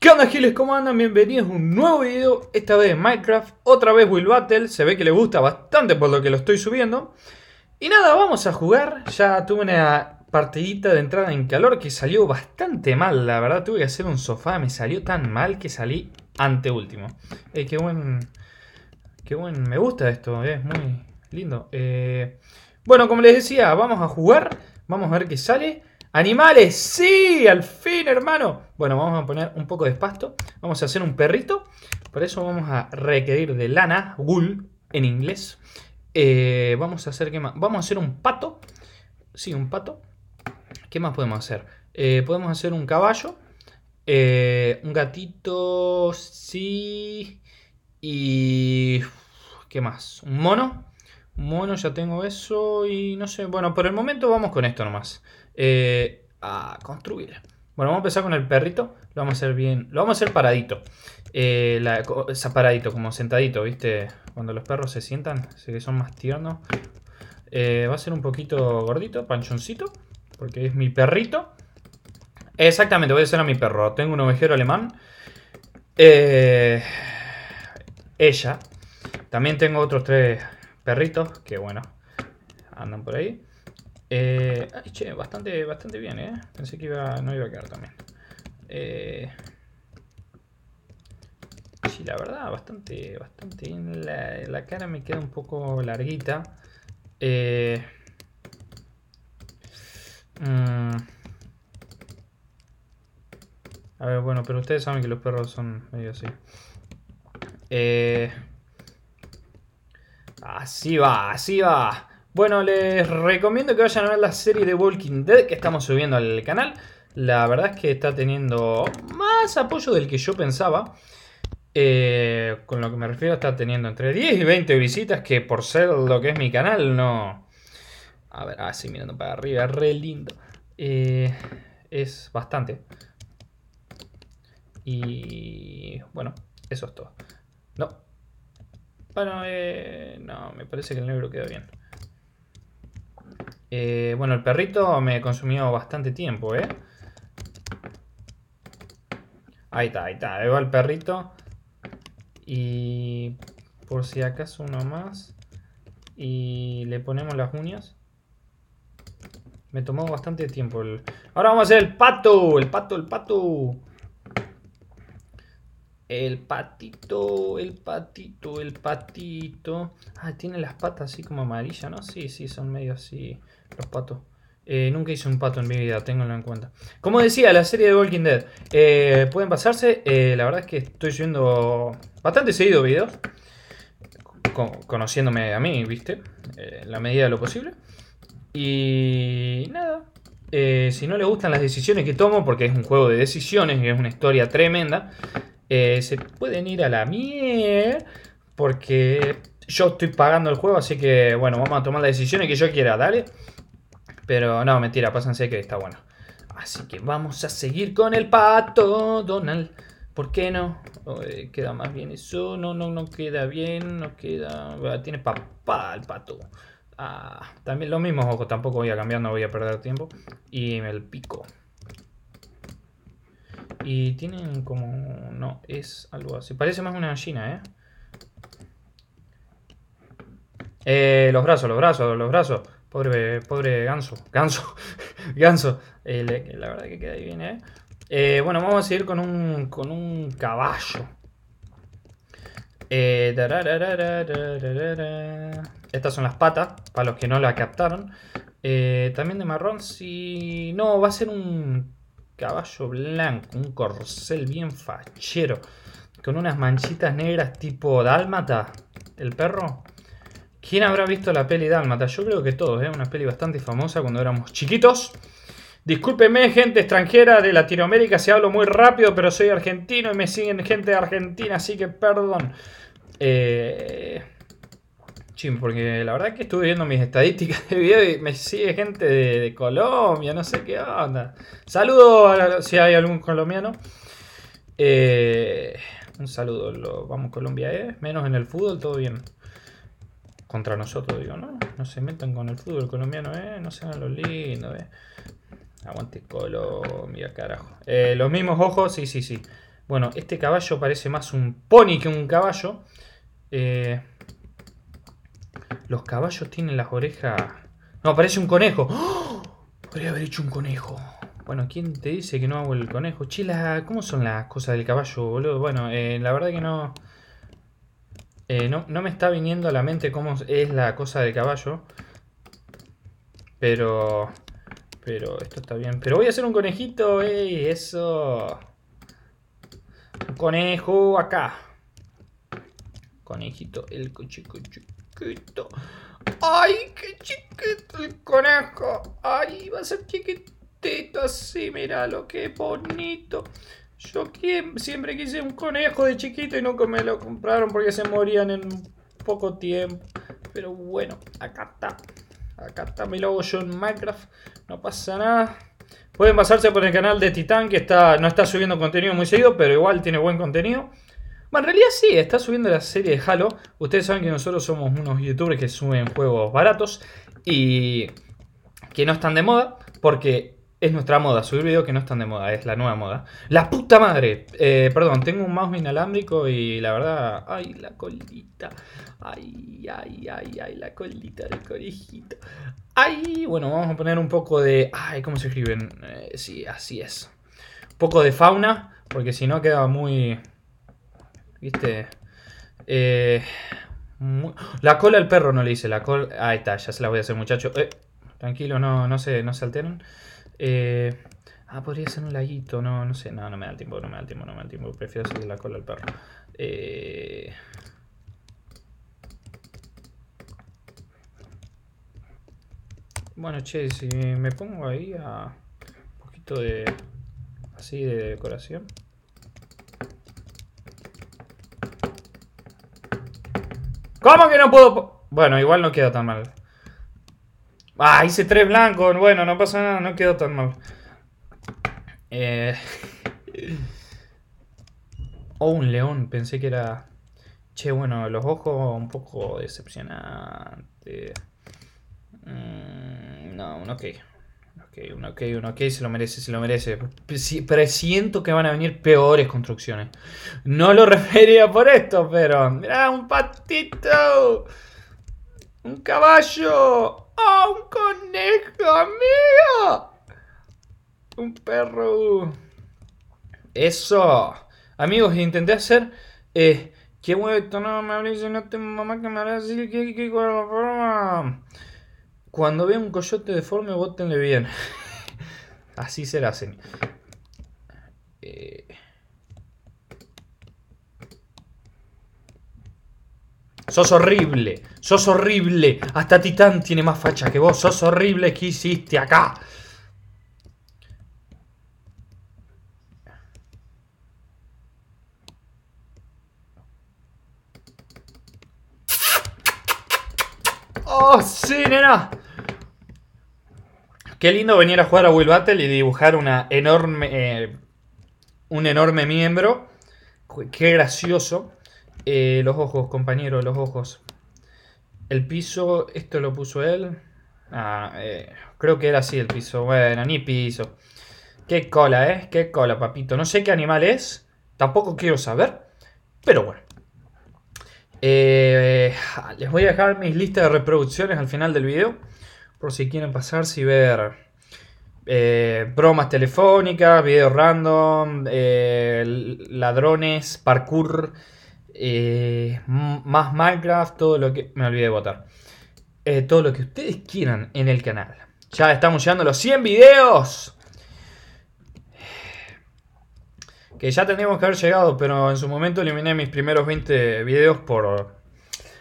¿Qué onda giles? ¿Cómo andan? Bienvenidos a un nuevo video, esta vez de Minecraft, otra vez Will Battle, se ve que le gusta bastante por lo que lo estoy subiendo. Y nada, vamos a jugar, ya tuve una partidita de entrada en calor que salió bastante mal, la verdad tuve que hacer un sofá, me salió tan mal que salí anteúltimo. Eh, qué buen... qué buen... me gusta esto, eh, es muy lindo. Eh, bueno, como les decía, vamos a jugar, vamos a ver qué sale. Animales, sí, al fin, hermano. Bueno, vamos a poner un poco de pasto. Vamos a hacer un perrito. Por eso vamos a requerir de lana, wool en inglés. Eh, vamos a hacer qué más. Vamos a hacer un pato. Sí, un pato. ¿Qué más podemos hacer? Eh, podemos hacer un caballo. Eh, un gatito. Sí. Y. ¿Qué más? Un mono. Un mono, ya tengo eso. Y no sé. Bueno, por el momento vamos con esto nomás. Eh, a construir. Bueno, vamos a empezar con el perrito. Lo vamos a hacer bien. Lo vamos a hacer paradito. Eh, paradito, como sentadito, ¿viste? Cuando los perros se sientan, Así que son más tiernos. Eh, va a ser un poquito gordito, panchoncito, porque es mi perrito. Exactamente, voy a hacer a mi perro. Tengo un ovejero alemán. Eh, ella. También tengo otros tres perritos que, bueno, andan por ahí. Eh, ay, che, bastante, bastante bien, ¿eh? Pensé que iba, no iba a quedar también. Eh, sí, la verdad, bastante, bastante bien. La, cara me queda un poco larguita. Eh, mm. a ver, bueno, pero ustedes saben que los perros son medio así. Eh, así va, así va. Bueno, les recomiendo que vayan a ver la serie de Walking Dead que estamos subiendo al canal. La verdad es que está teniendo más apoyo del que yo pensaba. Eh, con lo que me refiero, está teniendo entre 10 y 20 visitas, que por ser lo que es mi canal, no... A ver, así ah, mirando para arriba, re lindo. Eh, es bastante. Y bueno, eso es todo. No. Bueno, eh, no, me parece que el negro queda bien. Eh, bueno, el perrito me consumió bastante tiempo, ¿eh? Ahí está, ahí está. Ahí va el perrito. Y por si acaso uno más. Y le ponemos las uñas. Me tomó bastante tiempo. Ahora vamos a hacer el pato. El pato, el pato. El patito, el patito, el patito. Ah, tiene las patas así como amarillas, ¿no? Sí, sí, son medio así. Los patos. Eh, nunca hice un pato en mi vida, ténganlo en cuenta. Como decía, la serie de Walking Dead. Eh, pueden pasarse. Eh, la verdad es que estoy subiendo bastante seguido videos. conociéndome a mí, ¿viste? en la medida de lo posible. Y nada. si no les gustan las decisiones que tomo, porque es un juego de decisiones y es una historia tremenda, se pueden ir a la mierda Porque yo estoy pagando el juego, así que bueno, vamos a tomar las decisiones que yo quiera, dale. Pero no, mentira, pásense que está bueno. Así que vamos a seguir con el pato, Donald. ¿Por qué no? queda más bien eso. No, no, no queda bien. No queda. tiene papá el pato. Ah, también los mismos ojos. Tampoco voy a cambiar, no voy a perder tiempo. Y el pico. Y tienen como. No, es algo así. Parece más una gallina, eh, eh los brazos, los brazos, los brazos. Pobre, pobre Ganso. Ganso. Ganso. Eh, la verdad que queda ahí bien, ¿eh? eh bueno, vamos a seguir con un, con un caballo. Eh, Estas son las patas, para los que no la captaron. también de marrón, si... No, va a ser un caballo blanco, un corcel bien fachero. Con unas manchitas negras tipo dálmata, el perro. ¿Quién habrá visto la peli Dálmata? Yo creo que todos, ¿eh? una peli bastante famosa cuando éramos chiquitos. Discúlpeme, gente extranjera de Latinoamérica, si hablo muy rápido, pero soy argentino y me siguen gente de Argentina, así que perdón. Eh, Chim, porque la verdad es que estuve viendo mis estadísticas de video y me sigue gente de, Colombia, no sé qué onda. Saludos si hay algún colombiano. Eh, un saludo, lo, vamos Colombia, ¿eh? menos en el fútbol, todo bien contra nosotros, digo, no, no se metan con el fútbol colombiano, eh, no sean los lindos, eh. Aguante Colombia, carajo. Eh, los mismos ojos, sí, sí, sí. Bueno, este caballo parece más un pony que un caballo. Eh, los caballos tienen las orejas. No, parece un conejo. ¡Oh! Podría haber hecho un conejo. Bueno, ¿quién te dice que no hago el conejo? Chila, ¿cómo son las cosas del caballo, boludo? Bueno, eh, la verdad que no. Eh, no, me está viniendo a la mente cómo es la cosa del caballo. Pero... Pero esto está bien. Pero voy a hacer un conejito, ey, eso. Un conejo acá. Conejito, el cocheco chiquito. ¡Ay, qué chiquito el conejo! ¡Ay, va a ser chiquitito así! Mira lo que bonito. Yo siempre quise un conejo de chiquito y nunca me lo compraron porque se morían en poco tiempo. Pero bueno, acá está. Acá está mi logo yo en Minecraft. No pasa nada. Pueden pasarse por el canal de Titán que está, no está subiendo contenido muy seguido, pero igual tiene buen contenido. Bueno, en realidad sí, está subiendo la serie de Halo. Ustedes saben que nosotros somos unos youtubers que suben juegos baratos y que no están de moda porque es nuestra moda. Subir video que no están de moda, es la nueva moda. ¡La puta madre! Eh, perdón, tengo un mouse inalámbrico y la verdad. ¡Ay, la colita! ¡Ay, ay, ay, ay, la colita del conejito! ¡Ay! Bueno, vamos a poner un poco de. ¡Ay, cómo se escriben! Eh, sí, así es. Un poco de fauna, porque si no queda muy. ¿Viste? Eh, la cola al perro no le hice, la cola. Ahí está, ya se la voy a hacer, muchacho. tranquilo, no, no, se, no se alteren. Eh, ah, podría ser un laguito. No, no sé. No, no me da el tiempo, no me da tiempo, no me da tiempo. Prefiero hacerle la cola al perro. Eh... Bueno, che, si me pongo ahí a un poquito de así de decoración. ¿Cómo que no puedo? Bueno, igual no queda tan mal. Ah, hice tres blancos. Bueno, no pasa nada, no quedó tan mal. Eh, o oh, un león, pensé que era... Che, bueno, los ojos un poco decepcionantes. Mm, no, un ok. Un ok, un ok, un ok, se lo merece, se lo merece. Presiento que van a venir peores construcciones. No lo refería por esto, pero... ¡Mirá, un patito! ¡Un caballo! ¡Oh, un conejo, amigo! Un perro. Eso. Amigos, intenté hacer... Eh, ¡Qué huevito! No me hablé yo no tengo mamá que me hará decir que, con la forma... Cuando veo un coyote deforme, bótenle bien. Así se hacen Eh... sos horrible, sos horrible, hasta Titán tiene más facha que vos, sos horrible, ¿qué hiciste acá? ¡Oh, sí, nena! Qué lindo venir a jugar a Will Battle y dibujar una enorme, eh, un enorme miembro. Qué gracioso. Eh, los ojos, compañero, los ojos. El piso, esto lo puso él. Ah, eh, creo que era así el piso. Bueno, ni piso. Qué cola, ¿eh? Qué cola, papito. No sé qué animal es. Tampoco quiero saber. Pero bueno. Eh, ah, les voy a dejar mis listas de reproducciones al final del video. Por si quieren pasarse y ver bromas telefónicas, videos random, ladrones, parkour. Eh, más Minecraft, todo lo que... Me olvidé de votar. Eh, todo lo que ustedes quieran en el canal. Ya estamos llegando a los 100 videos. Que ya tendríamos que haber llegado, pero en su momento eliminé mis primeros 20 videos por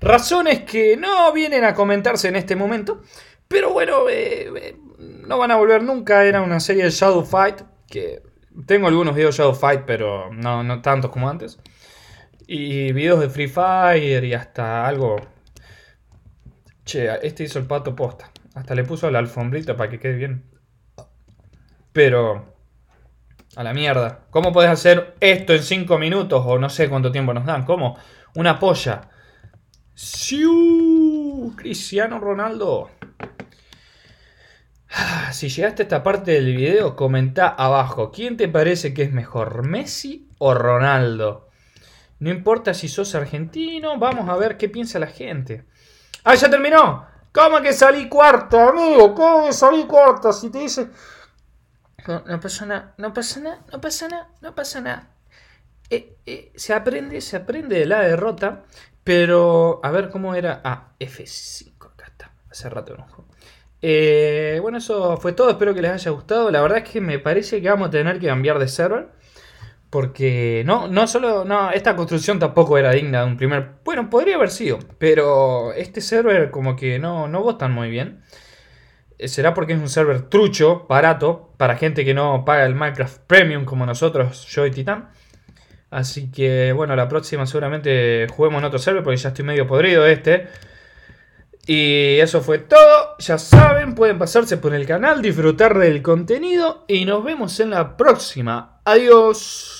razones que no vienen a comentarse en este momento. Pero bueno, eh, no van a volver nunca. Era una serie de Shadow Fight. Que tengo algunos videos de Shadow Fight, pero no, no tantos como antes. Y videos de Free Fire y hasta algo. Che, este hizo el pato posta. Hasta le puso la alfombrita para que quede bien. Pero. A la mierda. ¿Cómo puedes hacer esto en 5 minutos? O no sé cuánto tiempo nos dan. ¿Cómo? Una polla. ¡Siu! Cristiano Ronaldo. Ah, si llegaste a esta parte del video, comenta abajo. ¿Quién te parece que es mejor, Messi o Ronaldo? No importa si sos argentino, vamos a ver qué piensa la gente. ¡Ah, ya terminó! ¿Cómo que salí cuarto, amigo? ¿Cómo que salí cuarto? Si te dice... No, pasa nada, no pasa nada, no pasa nada, no pasa nada. Eh, eh, se aprende, se aprende de la derrota, pero a ver cómo era. Ah, F5, acá está. Hace rato no eh, bueno, eso fue todo. Espero que les haya gustado. La verdad es que me parece que vamos a tener que cambiar de server. Porque no, no solo, no, esta construcción tampoco era digna de un primer... Bueno, podría haber sido, pero este server como que no, no votan muy bien. Eh, ¿Será porque es un server trucho, barato, para gente que no paga el Minecraft Premium como nosotros, yo y Titán? Así que bueno, la próxima seguramente juguemos en otro server porque ya estoy medio podrido este. Y eso fue todo. Ya saben, pueden pasarse por el canal, disfrutar del contenido y nos vemos en la próxima. Adiós.